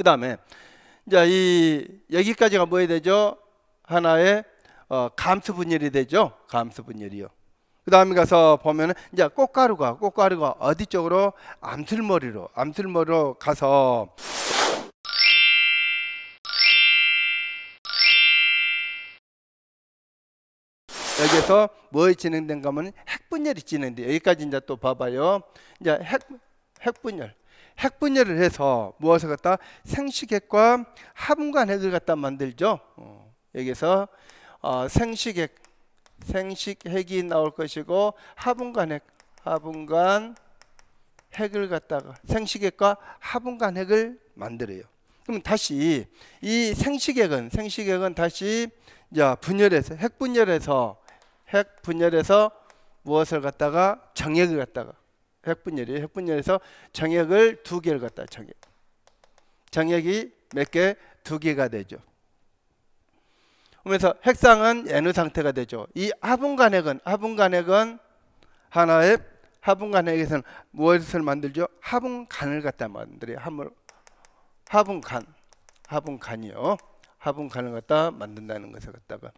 그 다음에 이제 이 여기까지가 뭐 해야 되죠? 하나의 어, 감수 분열이 되죠. 감수 분열이요. 그 다음에 가서 보면은 이제 꽃가루가 꽃가루가 어디 쪽으로 암술머리로 암술머리로 가서 여기에서 뭐에 진행된 가면 핵분열이 진행돼. 여기까지 이제 또 봐봐요. 이제 핵 핵분열 핵분열을 해서 무엇을 갖다 생식핵과 하분관핵을 갖다 만들죠. 어, 여기서 어, 생식핵 생식핵이 나올 것이고 하분관핵 하분관 핵을 갖다가 생식핵과 하분관핵을 만들어요. 그럼 다시 이 생식핵은 생식핵은 다시 자 분열해서 핵분열해서 핵분열해서 무엇을 갖다가 정액을 갖다가 핵분열이에요. 핵분열에서 정액을 두 개를 갖다 정액. 정액이 몇 개? 두 개가 되죠. 그래서 핵상은 N 상태가 되죠. 이 화분 간핵은 화분 간핵은 하나의 화분 간핵에서는 무엇을 만들죠? 화분 간을 갖다 만들어요. 화물 화분 간, 화분 간이요. 화분 간을 갖다 만든다는 것을 갖다가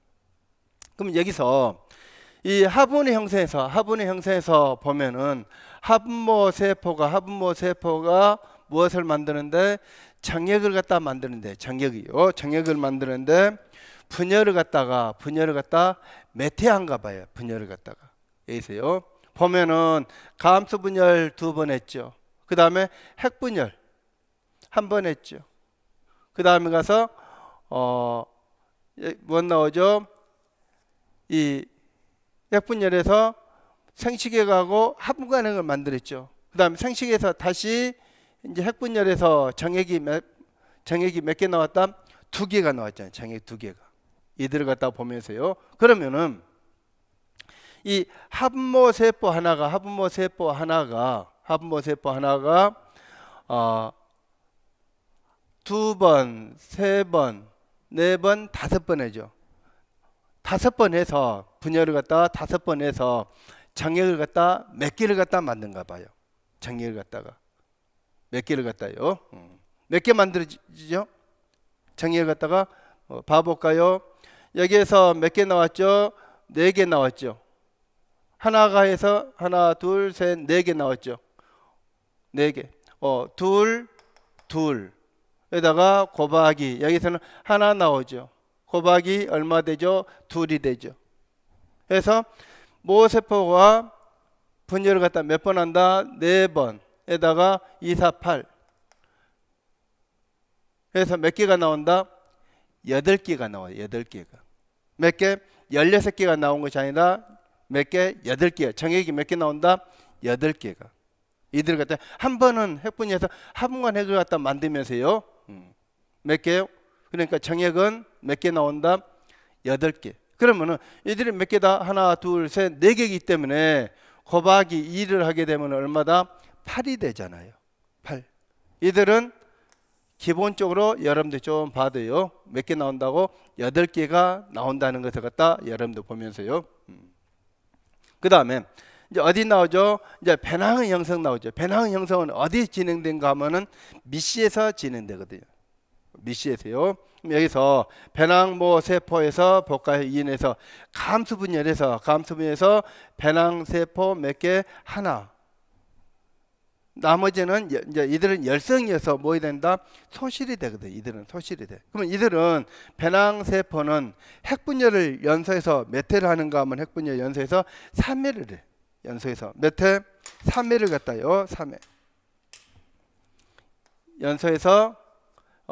그럼 여기서 이 하분의 형세에서 하분의 형세에서 보면은 하분모 세포가 하분모 세포가 무엇을 만드는데 장액을 갖다 만드는데 장액이요 장액을 만드는데 분열을 갖다가 분열을 갖다 매테한가 봐요 분열을 갖다가 여기서요 보면은 가암수 분열 두 번 했죠 그 다음에 핵 분열 한 번 했죠 그 다음에 가서 어뭔 예, 나오죠 이 핵분열에서 생식에 가고 합분 반응을 만들었죠. 그다음 생식에서 다시 이제 핵분열에서 정액이 몇, 정액이 몇 개 나왔다? 두 개가 나왔잖아요. 정액 두 개가. 이들을 갖다 보면서요. 그러면은 이 합모 세포 하나가 합모 세포 하나가 합모 세포 하나가 어, 두 번, 세 번, 네 번, 다섯 번 해죠. 다섯 번 해서 분열을 갖다 다섯 번 해서 장액을 갖다 몇 개를 갖다 만든가 봐요. 장액을 갖다가 몇 개를 갖다요. 음. 몇개 만들어지죠? 장액을 갖다가 어, 봐볼까요? 여기에서 몇 개 나왔죠? 네 개 나왔죠. 하나가 해서 하나, 둘, 셋, 네 개 나왔죠. 네 개. 어, 둘, 둘. 여기다가 곱하기. 여기서는 하나 나오죠. 곱하기 얼마 되죠? 둘이 되죠. 그래서 모세포가 분열을 갖다 몇 번 한다? 네 번에다가 2, 4, 8. 그래서 몇 개가 나온다? 여덟 개가 나와요. 여덟 개가. 몇 개? 열여섯 개가 나온 것이 아니라 몇 개? 여덟 개. 정액이 몇 개 나온다? 여덟 개가. 이들 갖다 한 번은 핵분해서 한번 핵을 갖다 만들면서요. 음. 몇 개요? 그러니까 정액은 몇 개 나온다? 여덟 개. 그러면은 이들이 몇 개다 하나 둘 셋 네 개이기 때문에 곱하기 2를 하게 되면 얼마다 8이 되잖아요. 8. 이들은 기본적으로 여러분들 좀 봐도요. 몇 개 나온다고? 8개가 나온다는 것을 갖다 여러분들 보면서요. 음. 그 다음에 이제 어디 나오죠? 이제 배낭의 형성 나오죠. 배낭의 형성은 어디 진행된가 하면은 미시에서 진행되거든요. 미시에서요. 여기서 배낭모 세포에서 복과의 이인해서 감수분열해서 감수분열해서 배낭 세포 몇 개 하나 나머지는 이제 이들은 열성이어서 뭐이 된다? 소실이 되거든. 이들은 소실이 돼. 그러면 이들은 배낭 세포는 핵분열을 연소해서 몇 회를 하는가 하면 핵분열 연소해서 3회를 해. 연소해서 몇 회? 3회를 갖다요. 3회. 연소해서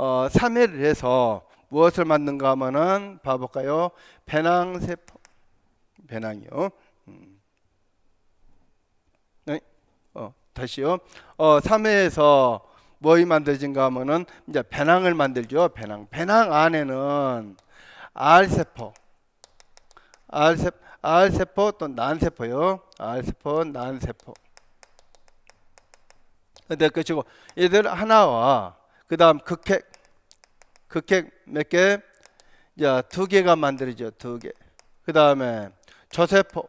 3회를 어, 해서 무엇을 만든가 하면은 봐볼까요? 배낭세포 배낭이요. 음. 네? 어, 다시요. 어, 3회에서 뭐이 만들진가 하면은 이제 배낭을 만들죠. 배낭. 배낭 안에는 R세포, R세, R세포 또 난세포요. R세포, 난세포. 근 그치고 얘들 하나와 그 다음 극핵 극핵 몇 개? 자, 두 개가 만들어져 두 개. 그 다음에 저세포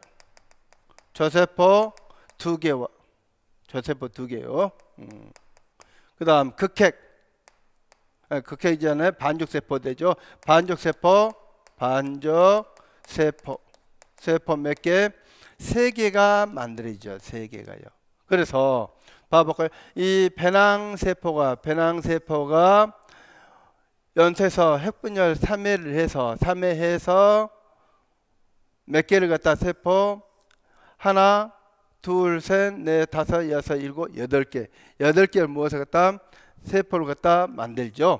저세포 두 개와 저세포 두 개요. 음. 그 다음 극핵 아, 극핵 이전에 반적세포 되죠. 반적세포 반적세포 세포 몇 개? 세 개가 만들어져 세 개가요. 그래서 봐볼까요? 이 배낭세포가 배낭세포가 연쇄서 핵분열 3회를 해서 3회 해서 몇 개를 갖다 세포 하나 둘셋넷 다섯 여섯 일곱 여덟 개 여덟 개를 모아서 갖다 세포를 갖다 만들죠.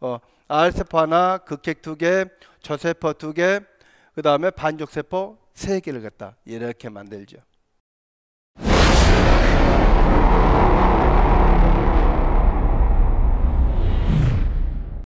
어, R세포 하나, 극핵 두 개, 저세포 두 개, 그 다음에 반족세포 세 개를 갖다 이렇게 만들죠.